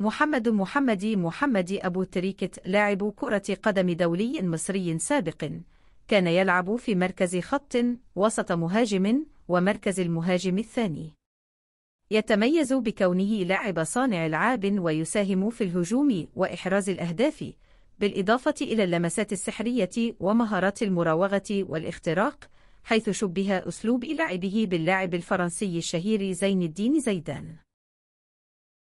محمد محمدي محمدي أبو تريكة لاعب كرة قدم دولي مصري سابق كان يلعب في مركز خط وسط مهاجم ومركز المهاجم الثاني يتميز بكونه لاعب صانع العاب ويساهم في الهجوم وإحراز الأهداف بالإضافة إلى اللمسات السحرية ومهارات المراوغة والاختراق حيث شبه أسلوب لعبه باللاعب الفرنسي الشهير زين الدين زيدان